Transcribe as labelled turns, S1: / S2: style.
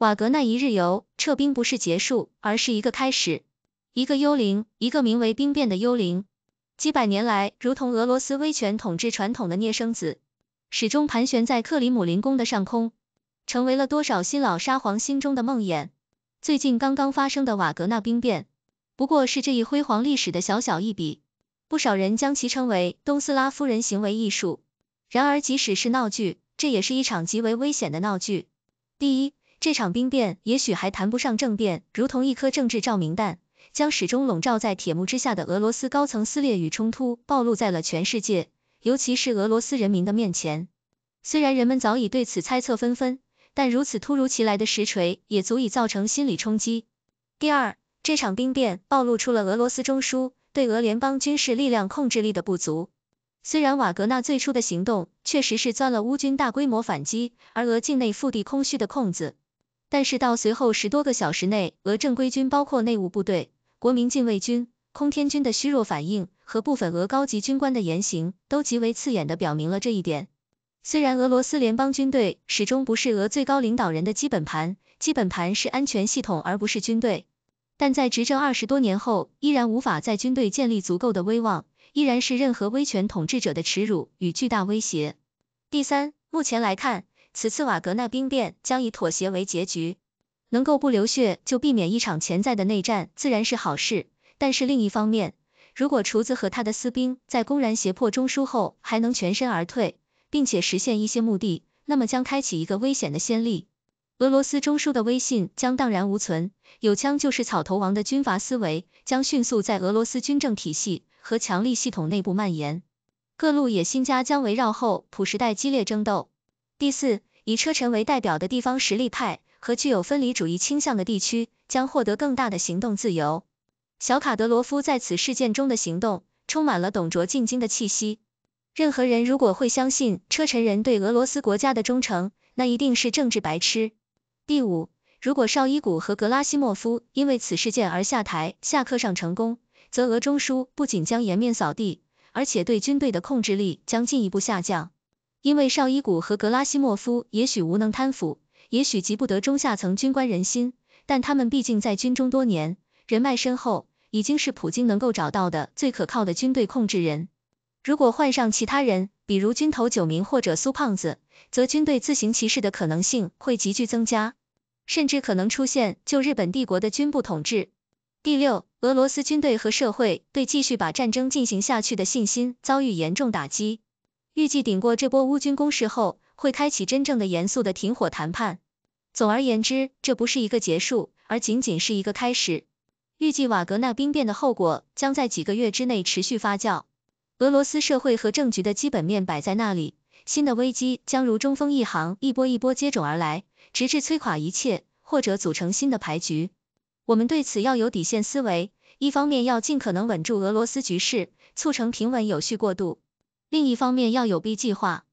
S1: 瓦格纳一日游，撤兵不是结束，而是一个开始。一个幽灵，一个名为兵变的幽灵，几百年来如同俄罗斯威权统治传统的孽生子，始终盘旋在克里姆林宫的上空，成为了多少新老沙皇心中的梦魇。最近刚刚发生的瓦格纳兵变，不过是这一辉煌历史的小小一笔。不少人将其称为东斯拉夫人行为艺术。然而，即使是闹剧，这也是一场极为危险的闹剧。第一。这场兵变也许还谈不上政变，如同一颗政治照明弹，将始终笼罩在铁幕之下的俄罗斯高层撕裂与冲突暴露在了全世界，尤其是俄罗斯人民的面前。虽然人们早已对此猜测纷纷，但如此突如其来的实锤也足以造成心理冲击。第二，这场兵变暴露出了俄罗斯中枢对俄联邦军事力量控制力的不足。虽然瓦格纳最初的行动确实是钻了乌军大规模反击而俄境内腹地空虚的空子。但是到随后十多个小时内，俄正规军包括内务部队、国民禁卫军、空天军的虚弱反应和部分俄高级军官的言行，都极为刺眼的表明了这一点。虽然俄罗斯联邦军队始终不是俄最高领导人的基本盘，基本盘是安全系统而不是军队，但在执政二十多年后，依然无法在军队建立足够的威望，依然是任何威权统治者的耻辱与巨大威胁。第三，目前来看。此次瓦格纳兵变将以妥协为结局，能够不流血就避免一场潜在的内战，自然是好事。但是另一方面，如果厨子和他的私兵在公然胁迫中枢后还能全身而退，并且实现一些目的，那么将开启一个危险的先例。俄罗斯中枢的威信将荡然无存，有枪就是草头王的军阀思维将迅速在俄罗斯军政体系和强力系统内部蔓延，各路野心家将围绕后普时代激烈争斗。第四，以车臣为代表的地方实力派和具有分离主义倾向的地区将获得更大的行动自由。小卡德罗夫在此事件中的行动充满了董卓进京的气息。任何人如果会相信车臣人对俄罗斯国家的忠诚，那一定是政治白痴。第五，如果绍伊古和格拉西莫夫因为此事件而下台下课上成功，则俄中枢不仅将颜面扫地，而且对军队的控制力将进一步下降。因为绍伊古和格拉西莫夫也许无能贪腐，也许急不得中下层军官人心，但他们毕竟在军中多年，人脉深厚，已经是普京能够找到的最可靠的军队控制人。如果换上其他人，比如军头九名或者苏胖子，则军队自行其事的可能性会急剧增加，甚至可能出现就日本帝国的军部统治。第六，俄罗斯军队和社会对继续把战争进行下去的信心遭遇严重打击。预计顶过这波乌军攻势后，会开启真正的严肃的停火谈判。总而言之，这不是一个结束，而仅仅是一个开始。预计瓦格纳兵变的后果将在几个月之内持续发酵。俄罗斯社会和政局的基本面摆在那里，新的危机将如中锋一行一波一波接踵而来，直至摧垮一切，或者组成新的牌局。我们对此要有底线思维，一方面要尽可能稳住俄罗斯局势，促成平稳有序过渡。另一方面，要有 B 计划。